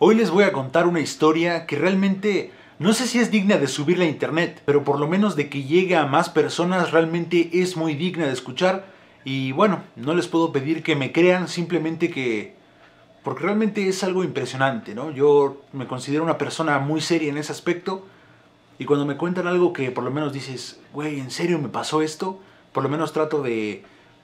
Hoy les voy a contar una historia que realmente no sé si es digna de subir a internet, pero por lo menos de que llegue a más personas realmente es muy digna de escuchar. Y bueno, no les puedo pedir que me crean, simplemente que... Porque realmente es algo impresionante, ¿no? Yo me considero una persona muy seria en ese aspecto. Y cuando me cuentan algo que por lo menos dices, güey, ¿en serio me pasó esto? Por lo menos trato de,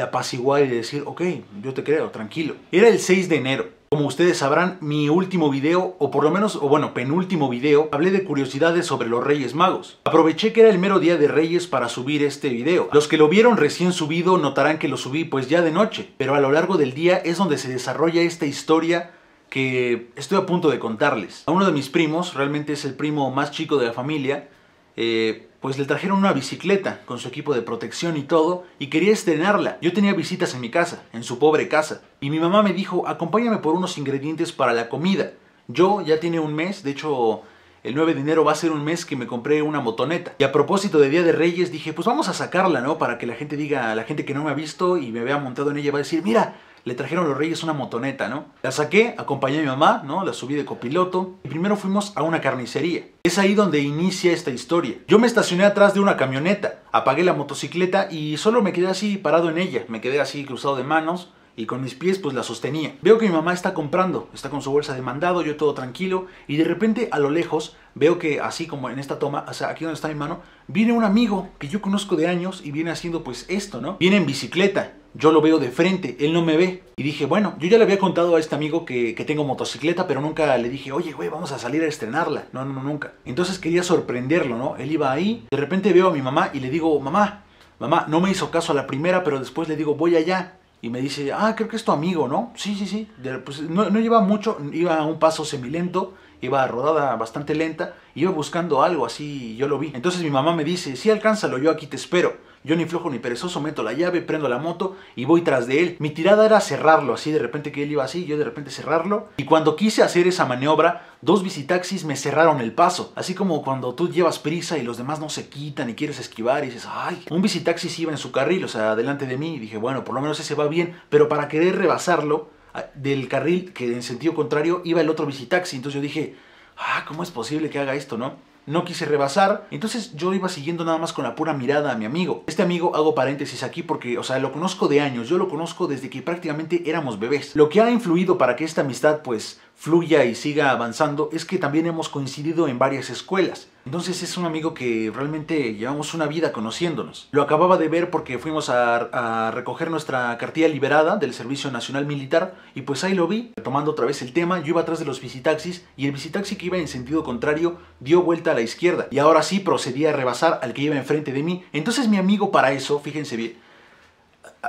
apaciguar y decir, ok, yo te creo, tranquilo. Era el 6 de enero. Como ustedes sabrán, mi último video, o por lo menos, o bueno, penúltimo video, hablé de curiosidades sobre los Reyes Magos. Aproveché que era el mero día de Reyes para subir este video. Los que lo vieron recién subido notarán que lo subí pues ya de noche, pero a lo largo del día es donde se desarrolla esta historia que estoy a punto de contarles. A uno de mis primos, realmente es el primo más chico de la familia, eh, pues le trajeron una bicicleta con su equipo de protección y todo, y quería estrenarla. Yo tenía visitas en mi casa, en su pobre casa, y mi mamá me dijo, acompáñame por unos ingredientes para la comida. Yo ya tiene un mes, de hecho el 9 de enero va a ser un mes que me compré una motoneta. Y a propósito de Día de Reyes dije, pues vamos a sacarla, ¿no? Para que la gente diga, la gente que no me ha visto y me vea montado en ella va a decir, mira, le trajeron los reyes una motoneta, ¿no? La saqué, acompañé a mi mamá, ¿no? La subí de copiloto y primero fuimos a una carnicería. Es ahí donde inicia esta historia. Yo me estacioné atrás de una camioneta, apagué la motocicleta y solo me quedé así parado en ella, me quedé así cruzado de manos y con mis pies pues la sostenía. Veo que mi mamá está comprando, está con su bolsa de mandado, yo todo tranquilo y de repente a lo lejos veo que así como en esta toma, o sea, aquí donde está mi mano, viene un amigo que yo conozco de años y viene haciendo pues esto, ¿no? Viene en bicicleta, yo lo veo de frente, él no me ve. Y dije, bueno, yo ya le había contado a este amigo que, tengo motocicleta, pero nunca le dije, oye, güey, vamos a salir a estrenarla. No, no, nunca. Entonces quería sorprenderlo, ¿no? Él iba ahí, de repente veo a mi mamá y le digo, mamá, mamá, no me hizo caso a la primera, pero después le digo, voy allá. Y me dice, ah, creo que es tu amigo, ¿no? Sí, sí, sí. Pues no, no lleva mucho, iba a un paso semilento iba rodada bastante lenta, iba buscando algo así, yo lo vi. Entonces mi mamá me dice, sí alcánzalo, yo aquí te espero. Yo ni flojo ni perezoso meto la llave, prendo la moto y voy tras de él. Mi tirada era cerrarlo, así de repente que él iba así, yo de repente cerrarlo. Y cuando quise hacer esa maniobra, dos visitaxis me cerraron el paso. Así como cuando tú llevas prisa y los demás no se quitan y quieres esquivar y dices, ay, un visitaxis iba en su carril, o sea, delante de mí. Y dije, bueno, por lo menos ese va bien, pero para querer rebasarlo, del carril que en sentido contrario iba el otro visitaxi. Entonces yo dije, ah, ¿cómo es posible que haga esto, no? No quise rebasar, entonces yo iba siguiendo nada más con la pura mirada a mi amigo. Este amigo hago paréntesis aquí porque, o sea, lo conozco de años, yo lo conozco desde que prácticamente éramos bebés. Lo que ha influido para que esta amistad, pues, fluya y siga avanzando es que también hemos coincidido en varias escuelas. Entonces es un amigo que realmente llevamos una vida conociéndonos. Lo acababa de ver porque fuimos a, recoger nuestra cartilla liberada del Servicio Nacional Militar y pues ahí lo vi. Tomando otra vez el tema, yo iba atrás de los visitaxis y el visitaxi que iba en sentido contrario dio vuelta a la izquierda y ahora sí procedía a rebasar al que iba enfrente de mí. Entonces mi amigo para eso, fíjense bien,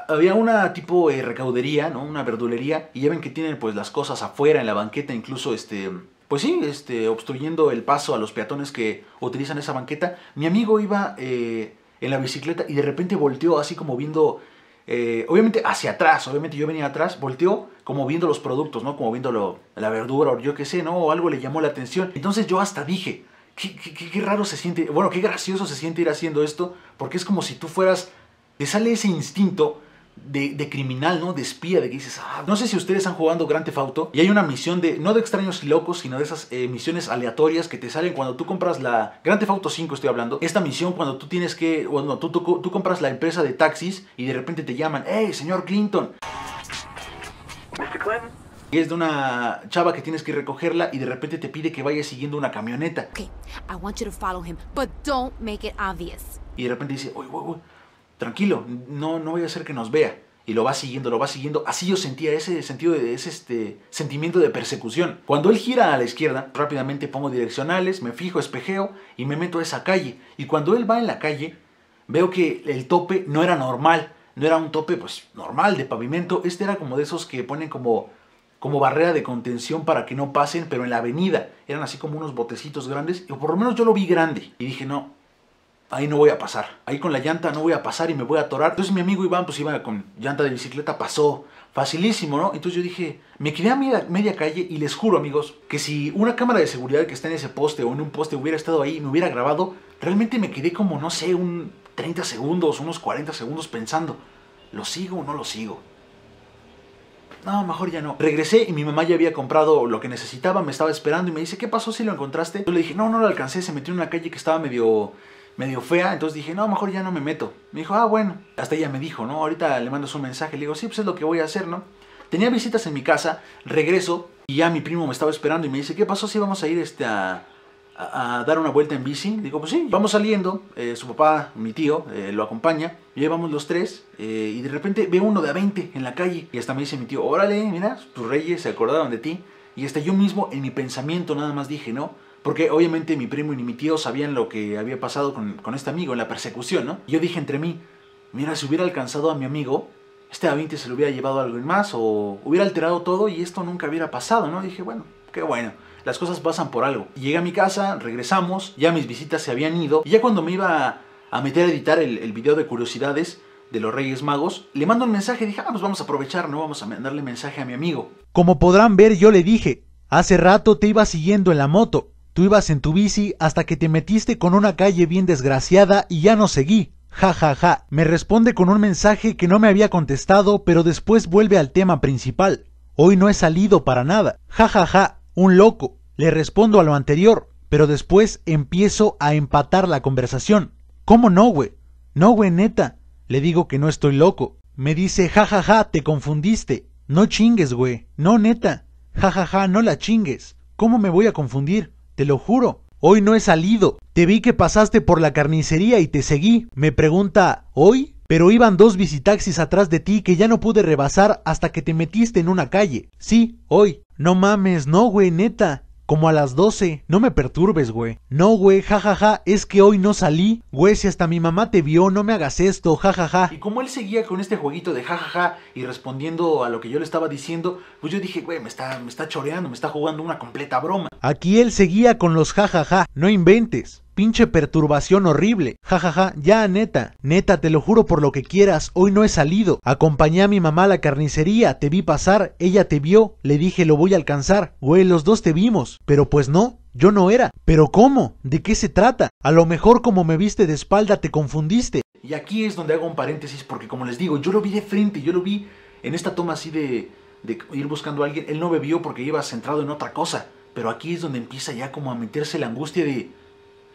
había una tipo recaudería, ¿no? Una verdulería. Y ya ven que tienen pues las cosas afuera, en la banqueta, incluso este... Pues sí, este, obstruyendo el paso a los peatones que utilizan esa banqueta. Mi amigo iba eh, en la bicicleta y de repente volteó así como viendo... Eh, obviamente hacia atrás, obviamente yo venía atrás, volteó como viendo los productos, ¿no? Como viendo la verdura o yo qué sé, ¿no? O algo le llamó la atención. Entonces yo hasta dije, qué raro se siente, bueno, qué gracioso se siente ir haciendo esto, porque es como si tú fueras, te sale ese instinto de, criminal, ¿no? De espía, de que dices, ah, no sé si ustedes han jugando Grand Theft Auto y hay una misión de, no de extraños locos, sino de esas eh, misiones aleatorias que te salen cuando tú compras la Grand Theft Auto 5, estoy hablando. Esta misión cuando tú tienes que, bueno, tú, tú, compras la empresa de taxis y de repente te llaman, hey, señor Clinton. Y es de una chava que tienes que recogerla y de repente te pide que vayas siguiendo una camioneta. I want you to follow him, but don't make it obvious. Y de repente dice, tranquilo, no, no voy a hacer que nos vea. Y lo va siguiendo, lo va siguiendo. Así yo sentía ese sentido de ese este, sentimiento de persecución. Cuando él gira a la izquierda, rápidamente pongo direccionales, me fijo, espejeo y me meto a esa calle. Y cuando él va en la calle, veo que el tope no era normal, no era un tope pues normal de pavimento, este era como de esos que ponen como como barrera de contención para que no pasen, pero en la avenida. Eran así como unos botecitos grandes, o por lo menos yo lo vi grande. Y dije, no, ahí no voy a pasar. Ahí con la llanta no voy a pasar y me voy a atorar. Entonces mi amigo Iván, pues iba con llanta de bicicleta, pasó. Facilísimo, ¿no? Entonces yo dije, me quedé a media, calle y les juro, amigos, que si una cámara de seguridad que está en ese poste o en un poste hubiera estado ahí y me hubiera grabado, realmente me quedé como, no sé, un 30 segundos, unos 40 segundos pensando, ¿lo sigo o no lo sigo? no, mejor ya no. Regresé y mi mamá ya había comprado lo que necesitaba, me estaba esperando y me dice, ¿qué pasó si lo encontraste? Yo le dije, no, no lo alcancé, se metió en una calle que estaba medio medio fea, entonces dije, no, mejor ya no me meto. Me dijo, ah, bueno. Hasta ella me dijo, ¿no? Ahorita le mandas un mensaje. Le digo, sí, pues es lo que voy a hacer, ¿no? Tenía visitas en mi casa, regreso y ya mi primo me estaba esperando y me dice, ¿qué pasó si vamos a ir este a, a, dar una vuelta en bici. Digo, pues sí, vamos saliendo, eh, su papá, mi tío, eh, lo acompaña, llevamos los tres, eh, y de repente veo uno de a 20 en la calle, y hasta me dice mi tío, órale, mira, tus reyes se acordaron de ti, y hasta yo mismo en mi pensamiento nada más dije, ¿no? Porque obviamente mi primo y mi tío sabían lo que había pasado con, con este amigo, en la persecución, ¿no? Y yo dije entre mí, mira, si hubiera alcanzado a mi amigo, este a 20 se lo hubiera llevado algo alguien más, o hubiera alterado todo y esto nunca hubiera pasado, ¿no? dije, bueno, qué bueno las cosas pasan por algo. Llegué a mi casa, regresamos, ya mis visitas se habían ido, y ya cuando me iba a meter a editar el, video de curiosidades, de los Reyes Magos, le mando un mensaje, dije, ah, pues vamos a aprovechar, ¿no? Vamos a mandarle mensaje a mi amigo. Como podrán ver, yo le dije, hace rato te iba siguiendo en la moto, tú ibas en tu bici hasta que te metiste con una calle bien desgraciada y ya no seguí. Ja, ja, ja. Me responde con un mensaje que no me había contestado, pero después vuelve al tema principal. Hoy no he salido para nada. Ja, ja, ja un loco. Le respondo a lo anterior, pero después empiezo a empatar la conversación. ¿Cómo no, güey? No, güey, neta. Le digo que no estoy loco. Me dice, ja, ja, ja, te confundiste. No chingues, güey. No, neta. Ja, ja, ja, no la chingues. ¿Cómo me voy a confundir? Te lo juro. Hoy no he salido. Te vi que pasaste por la carnicería y te seguí. Me pregunta, ¿hoy? pero iban dos visitaxis atrás de ti que ya no pude rebasar hasta que te metiste en una calle. Sí, hoy. No mames, no, güey, neta. Como a las 12. No me perturbes, güey. No, güey, jajaja, es que hoy no salí. Güey, si hasta mi mamá te vio, no me hagas esto, jajaja. Y como él seguía con este jueguito de jajaja y respondiendo a lo que yo le estaba diciendo, pues yo dije, güey, me está, me está choreando, me está jugando una completa broma. Aquí él seguía con los jajaja, no inventes. Pinche perturbación horrible. jajaja, ja, ja. ya, neta. Neta, te lo juro por lo que quieras, hoy no he salido. Acompañé a mi mamá a la carnicería, te vi pasar, ella te vio, le dije lo voy a alcanzar. Güey, los dos te vimos. Pero pues no, yo no era. ¿Pero cómo? ¿De qué se trata? A lo mejor como me viste de espalda te confundiste. Y aquí es donde hago un paréntesis porque como les digo, yo lo vi de frente, yo lo vi en esta toma así de, de ir buscando a alguien. Él no me vio porque iba centrado en otra cosa. Pero aquí es donde empieza ya como a meterse la angustia de...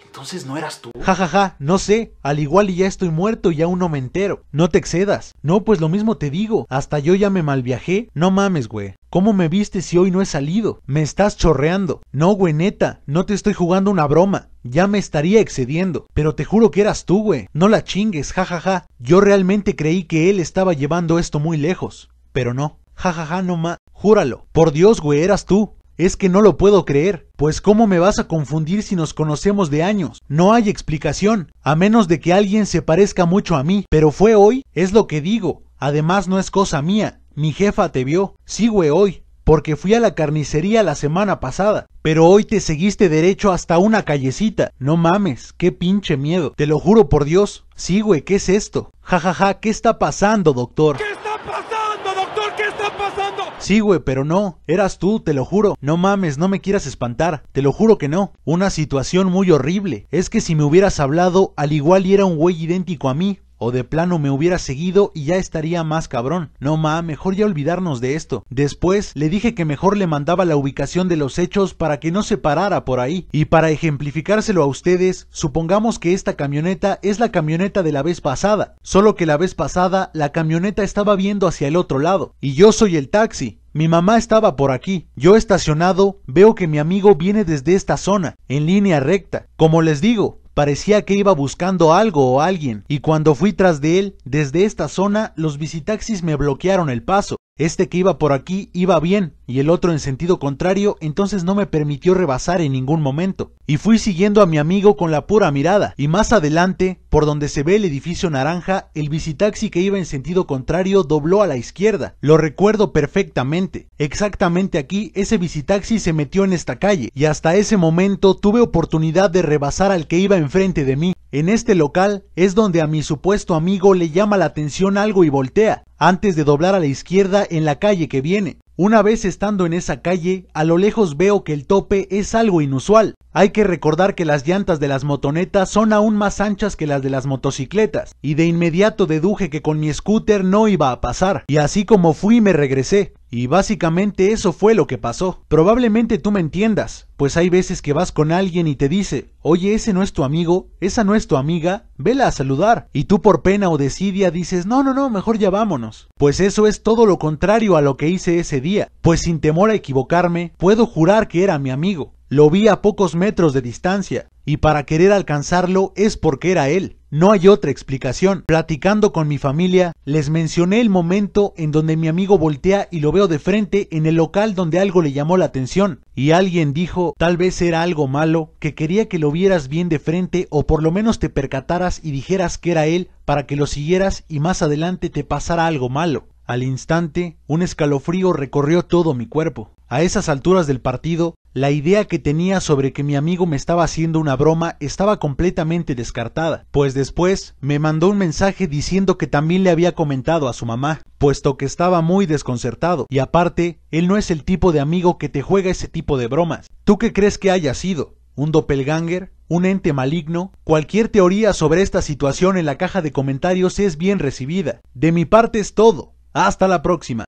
Entonces no eras tú. Ja, ja, ja, no sé. Al igual y ya estoy muerto y aún no me entero. No te excedas. No, pues lo mismo te digo. Hasta yo ya me malviajé. No mames, güey. ¿Cómo me viste si hoy no he salido? Me estás chorreando. No, güey, neta, no te estoy jugando una broma. Ya me estaría excediendo. Pero te juro que eras tú, güey. No la chingues, jajaja. Ja, ja. Yo realmente creí que él estaba llevando esto muy lejos. Pero no. Jajaja, ja, ja, no ma. Júralo. Por Dios, güey, eras tú. Es que no lo puedo creer, pues ¿cómo me vas a confundir si nos conocemos de años? No hay explicación, a menos de que alguien se parezca mucho a mí, pero fue hoy, es lo que digo, además no es cosa mía, mi jefa te vio, sí, hoy, porque fui a la carnicería la semana pasada, pero hoy te seguiste derecho hasta una callecita. No mames, qué pinche miedo. Te lo juro por Dios. Sí, güey, ¿qué es esto? Ja, ja, ja, ¿qué está pasando, doctor? ¿Qué Sí, güey, pero no. Eras tú, te lo juro. No mames, no me quieras espantar. Te lo juro que no. Una situación muy horrible. Es que si me hubieras hablado, al igual y era un güey idéntico a mí. O de plano me hubiera seguido y ya estaría más cabrón. No ma, mejor ya olvidarnos de esto. Después le dije que mejor le mandaba la ubicación de los hechos para que no se parara por ahí. Y para ejemplificárselo a ustedes, supongamos que esta camioneta es la camioneta de la vez pasada. Solo que la vez pasada la camioneta estaba viendo hacia el otro lado. Y yo soy el taxi. Mi mamá estaba por aquí. Yo estacionado, veo que mi amigo viene desde esta zona, en línea recta. Como les digo, parecía que iba buscando algo o alguien, y cuando fui tras de él, desde esta zona, los visitaxis me bloquearon el paso. Este que iba por aquí iba bien y el otro en sentido contrario, entonces no me permitió rebasar en ningún momento. Y fui siguiendo a mi amigo con la pura mirada. Y más adelante, por donde se ve el edificio naranja, el visitaxi que iba en sentido contrario dobló a la izquierda. Lo recuerdo perfectamente. Exactamente aquí, ese visitaxi se metió en esta calle y hasta ese momento tuve oportunidad de rebasar al que iba enfrente de mí. En este local es donde a mi supuesto amigo le llama la atención algo y voltea, antes de doblar a la izquierda en la calle que viene. Una vez estando en esa calle, a lo lejos veo que el tope es algo inusual. Hay que recordar que las llantas de las motonetas son aún más anchas que las de las motocicletas, y de inmediato deduje que con mi scooter no iba a pasar, y así como fui me regresé. Y básicamente eso fue lo que pasó. Probablemente tú me entiendas, pues hay veces que vas con alguien y te dice, oye, ese no es tu amigo, esa no es tu amiga, vela a saludar. Y tú por pena o desidia dices, no, no, no, mejor ya vámonos. Pues eso es todo lo contrario a lo que hice ese día, pues sin temor a equivocarme, puedo jurar que era mi amigo. Lo vi a pocos metros de distancia, y para querer alcanzarlo es porque era él. No hay otra explicación. Platicando con mi familia, les mencioné el momento en donde mi amigo voltea y lo veo de frente en el local donde algo le llamó la atención. Y alguien dijo, tal vez era algo malo, que quería que lo vieras bien de frente o por lo menos te percataras y dijeras que era él para que lo siguieras y más adelante te pasara algo malo. Al instante, un escalofrío recorrió todo mi cuerpo. A esas alturas del partido, la idea que tenía sobre que mi amigo me estaba haciendo una broma estaba completamente descartada, pues después me mandó un mensaje diciendo que también le había comentado a su mamá, puesto que estaba muy desconcertado, y aparte, él no es el tipo de amigo que te juega ese tipo de bromas. ¿Tú qué crees que haya sido? ¿Un doppelganger? ¿Un ente maligno? Cualquier teoría sobre esta situación en la caja de comentarios es bien recibida. De mi parte es todo. Hasta la próxima.